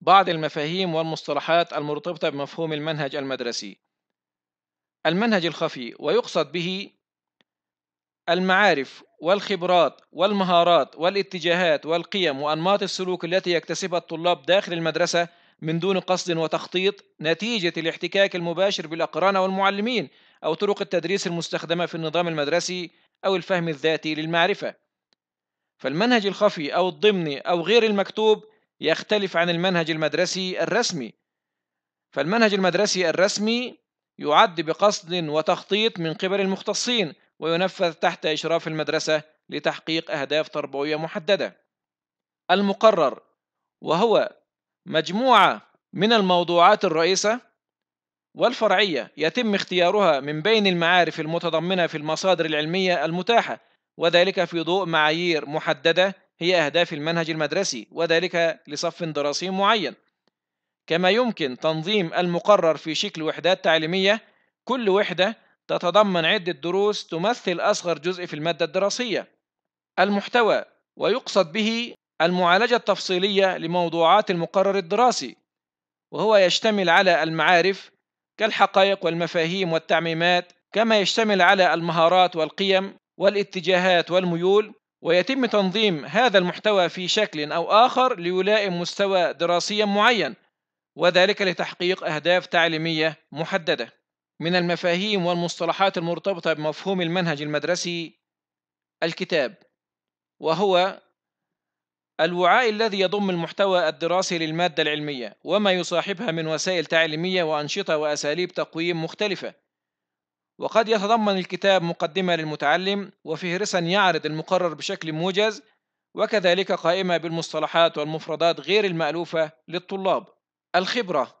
بعض المفاهيم والمصطلحات المرتبطة بمفهوم المنهج المدرسي المنهج الخفي ويقصد به المعارف والخبرات والمهارات والاتجاهات والقيم وأنماط السلوك التي يكتسبها الطلاب داخل المدرسة من دون قصد وتخطيط نتيجة الاحتكاك المباشر بالأقران والمعلمين أو طرق التدريس المستخدمة في النظام المدرسي أو الفهم الذاتي للمعرفة فالمنهج الخفي أو الضمني أو غير المكتوب يختلف عن المنهج المدرسي الرسمي فالمنهج المدرسي الرسمي يعد بقصد وتخطيط من قبل المختصين وينفذ تحت إشراف المدرسة لتحقيق أهداف تربوية محددة المقرر وهو مجموعة من الموضوعات الرئيسة والفرعية يتم اختيارها من بين المعارف المتضمنة في المصادر العلمية المتاحة وذلك في ضوء معايير محددة هي أهداف المنهج المدرسي وذلك لصف دراسي معين كما يمكن تنظيم المقرر في شكل وحدات تعليمية كل وحدة تتضمن عدة دروس تمثل أصغر جزء في المادة الدراسية المحتوى ويقصد به المعالجة التفصيلية لموضوعات المقرر الدراسي وهو يشتمل على المعارف كالحقائق والمفاهيم والتعميمات كما يشتمل على المهارات والقيم والاتجاهات والميول ويتم تنظيم هذا المحتوى في شكل أو آخر ليلائم مستوى دراسي معين وذلك لتحقيق أهداف تعليمية محددة من المفاهيم والمصطلحات المرتبطة بمفهوم المنهج المدرسي الكتاب وهو الوعاء الذي يضم المحتوى الدراسي للمادة العلمية وما يصاحبها من وسائل تعليمية وأنشطة وأساليب تقويم مختلفة وقد يتضمن الكتاب مقدمة للمتعلم وفهرسا يعرض المقرر بشكل موجز وكذلك قائمة بالمصطلحات والمفردات غير المألوفة للطلاب الخبرة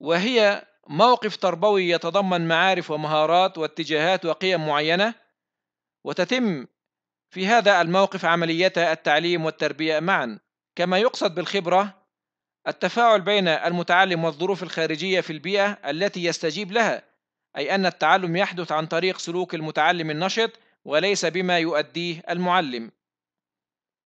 وهي موقف تربوي يتضمن معارف ومهارات واتجاهات وقيم معينة وتتم في هذا الموقف عمليتها التعليم والتربية معا كما يقصد بالخبرة التفاعل بين المتعلم والظروف الخارجية في البيئة التي يستجيب لها أي أن التعلم يحدث عن طريق سلوك المتعلم النشط وليس بما يؤديه المعلم